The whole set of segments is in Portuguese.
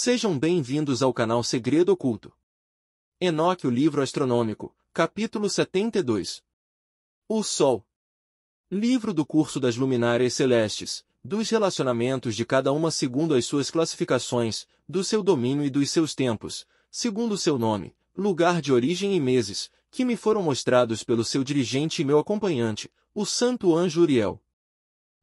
Sejam bem-vindos ao canal Segredo Oculto. Enoque o Livro Astronômico, capítulo 72. O Sol. Livro do curso das luminárias celestes, dos relacionamentos de cada uma segundo as suas classificações, do seu domínio e dos seus tempos, segundo seu nome, lugar de origem e meses, que me foram mostrados pelo seu dirigente e meu acompanhante, o santo anjo Uriel.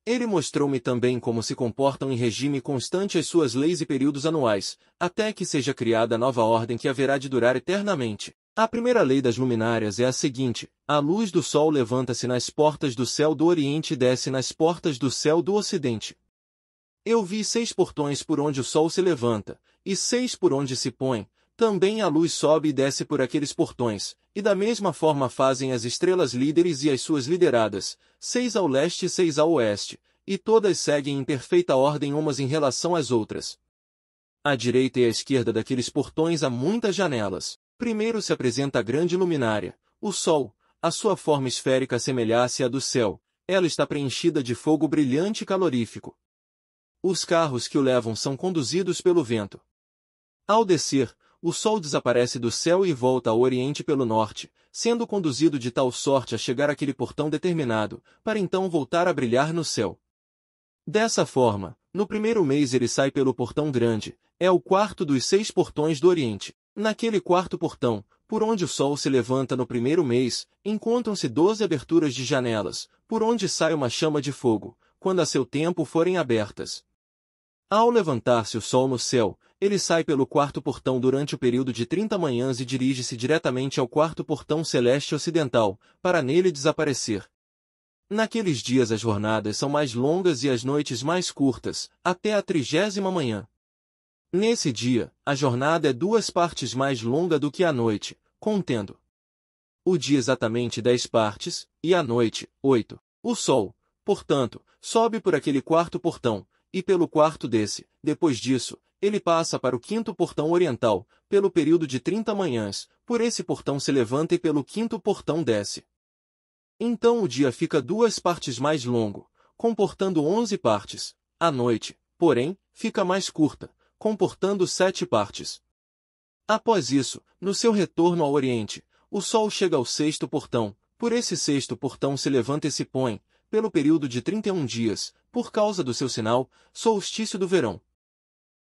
Ele mostrou-me também como se comportam em regime constante as suas leis e períodos anuais, até que seja criada a nova ordem que haverá de durar eternamente. A primeira lei das luminárias é a seguinte, a luz do sol levanta-se nas portas do céu do oriente e desce nas portas do céu do ocidente. Eu vi seis portões por onde o sol se levanta, e seis por onde se põe, também a luz sobe e desce por aqueles portões, e da mesma forma fazem as estrelas líderes e as suas lideradas, seis ao leste e seis ao oeste, e todas seguem em perfeita ordem umas em relação às outras. À direita e à esquerda daqueles portões há muitas janelas. Primeiro se apresenta a grande luminária, o Sol, a sua forma esférica semelhasse à do céu, ela está preenchida de fogo brilhante e calorífico. Os carros que o levam são conduzidos pelo vento. Ao descer, o sol desaparece do céu e volta ao oriente pelo norte, sendo conduzido de tal sorte a chegar àquele portão determinado, para então voltar a brilhar no céu. Dessa forma, no primeiro mês ele sai pelo portão grande, é o quarto dos seis portões do Oriente. Naquele quarto portão, por onde o sol se levanta no primeiro mês, encontram-se doze aberturas de janelas, por onde sai uma chama de fogo, quando a seu tempo forem abertas. Ao levantar-se o sol no céu, ele sai pelo quarto portão durante o período de 30 manhãs e dirige-se diretamente ao quarto portão celeste ocidental, para nele desaparecer. Naqueles dias as jornadas são mais longas e as noites mais curtas, até a trigésima manhã. Nesse dia, a jornada é duas partes mais longa do que a noite, contendo o dia exatamente dez partes, e a noite, oito. O sol, portanto, sobe por aquele quarto portão, e pelo quarto desse. Depois disso, ele passa para o quinto portão oriental, pelo período de 30 manhãs, por esse portão se levanta e pelo quinto portão desce. Então o dia fica duas partes mais longo, comportando 11 partes. A noite, porém, fica mais curta, comportando sete partes. Após isso, no seu retorno ao Oriente, o Sol chega ao sexto portão, por esse sexto portão se levanta e se põe, pelo período de 31 dias, por causa do seu sinal, solstício do verão.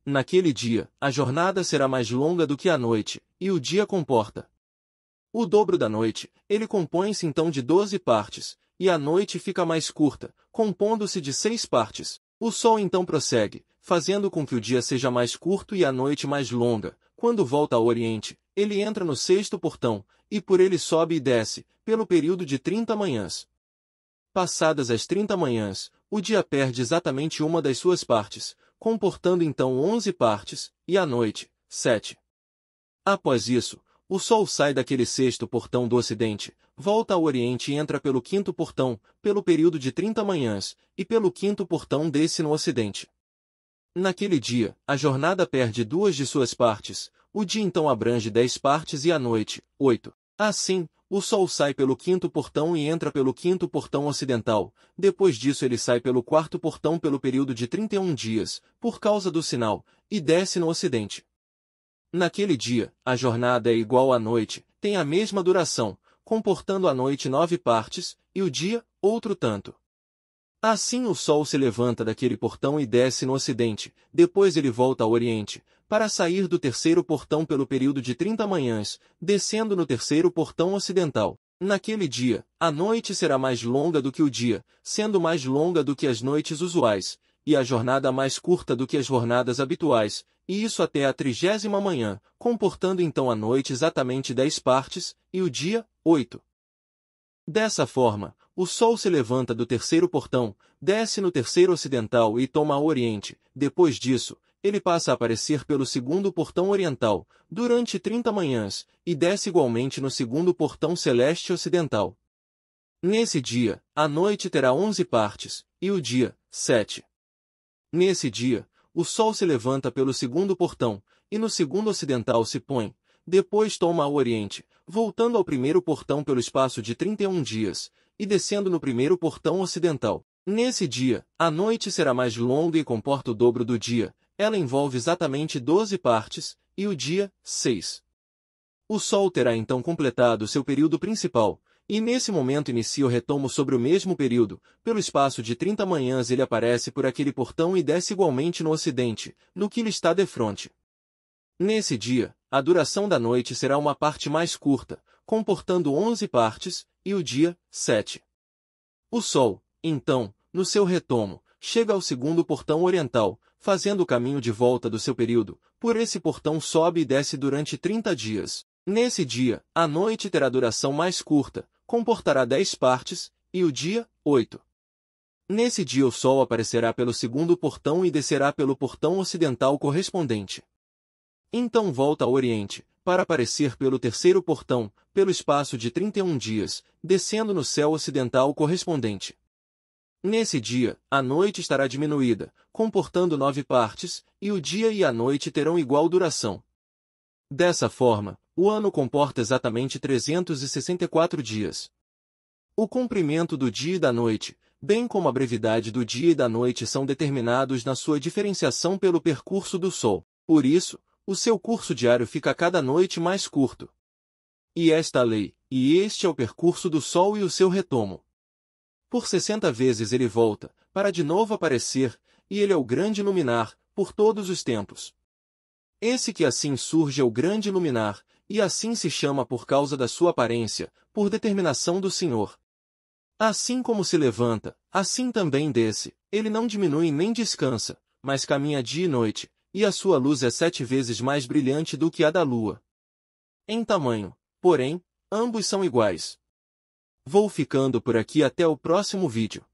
Naquele dia, a jornada será mais longa do que a noite, e o dia comporta. O dobro da noite, ele compõe-se então de doze partes, e a noite fica mais curta, compondo-se de seis partes. O sol então prossegue, fazendo com que o dia seja mais curto e a noite mais longa. Quando volta ao oriente, ele entra no sexto portão, e por ele sobe e desce, pelo período de trinta manhãs. Passadas as 30 manhãs, o dia perde exatamente uma das suas partes, comportando então 11 partes, e à noite, 7. Após isso, o sol sai daquele sexto portão do ocidente, volta ao oriente e entra pelo quinto portão, pelo período de 30 manhãs, e pelo quinto portão desce no ocidente. Naquele dia, a jornada perde duas de suas partes, o dia então abrange 10 partes e a noite, 8. Assim, o sol sai pelo quinto portão e entra pelo quinto portão ocidental, depois disso ele sai pelo quarto portão pelo período de 31 dias, por causa do sinal, e desce no ocidente. Naquele dia, a jornada é igual à noite, tem a mesma duração, comportando a noite nove partes, e o dia, outro tanto. Assim o sol se levanta daquele portão e desce no ocidente, depois ele volta ao oriente, para sair do terceiro portão pelo período de 30 manhãs, descendo no terceiro portão ocidental. Naquele dia, a noite será mais longa do que o dia, sendo mais longa do que as noites usuais, e a jornada mais curta do que as jornadas habituais, e isso até a trigésima manhã, comportando então a noite exatamente dez partes, e o dia, oito. Dessa forma, o sol se levanta do terceiro portão, desce no terceiro ocidental e toma o oriente. Depois disso, ele passa a aparecer pelo segundo portão oriental, durante 30 manhãs, e desce igualmente no segundo portão celeste ocidental. Nesse dia, a noite terá 11 partes, e o dia, 7. Nesse dia, o sol se levanta pelo segundo portão, e no segundo ocidental se põe, depois toma o oriente, voltando ao primeiro portão pelo espaço de 31 dias, e descendo no primeiro portão ocidental. Nesse dia, a noite será mais longa e comporta o dobro do dia, ela envolve exatamente 12 partes, e o dia, 6. O Sol terá então completado seu período principal, e nesse momento inicia o retomo sobre o mesmo período, pelo espaço de 30 manhãs ele aparece por aquele portão e desce igualmente no ocidente, no que lhe está defronte. Nesse dia, a duração da noite será uma parte mais curta, comportando onze partes, e o dia, sete. O Sol, então, no seu retomo, chega ao segundo portão oriental, fazendo o caminho de volta do seu período, por esse portão sobe e desce durante 30 dias. Nesse dia, a noite terá duração mais curta, comportará 10 partes, e o dia, 8. Nesse dia o Sol aparecerá pelo segundo portão e descerá pelo portão ocidental correspondente. Então volta ao Oriente, para aparecer pelo terceiro portão, pelo espaço de 31 dias, descendo no céu ocidental correspondente. Nesse dia, a noite estará diminuída, comportando nove partes, e o dia e a noite terão igual duração. Dessa forma, o ano comporta exatamente 364 dias. O comprimento do dia e da noite, bem como a brevidade do dia e da noite são determinados na sua diferenciação pelo percurso do Sol. Por isso, o seu curso diário fica cada noite mais curto. E esta lei, e este é o percurso do sol e o seu retomo. Por sessenta vezes ele volta, para de novo aparecer, e ele é o grande luminar, por todos os tempos. Esse que assim surge é o grande luminar, e assim se chama por causa da sua aparência, por determinação do Senhor. Assim como se levanta, assim também desce, ele não diminui nem descansa, mas caminha dia e noite, e a sua luz é sete vezes mais brilhante do que a da lua. Em tamanho, porém, ambos são iguais. Vou ficando por aqui até o próximo vídeo.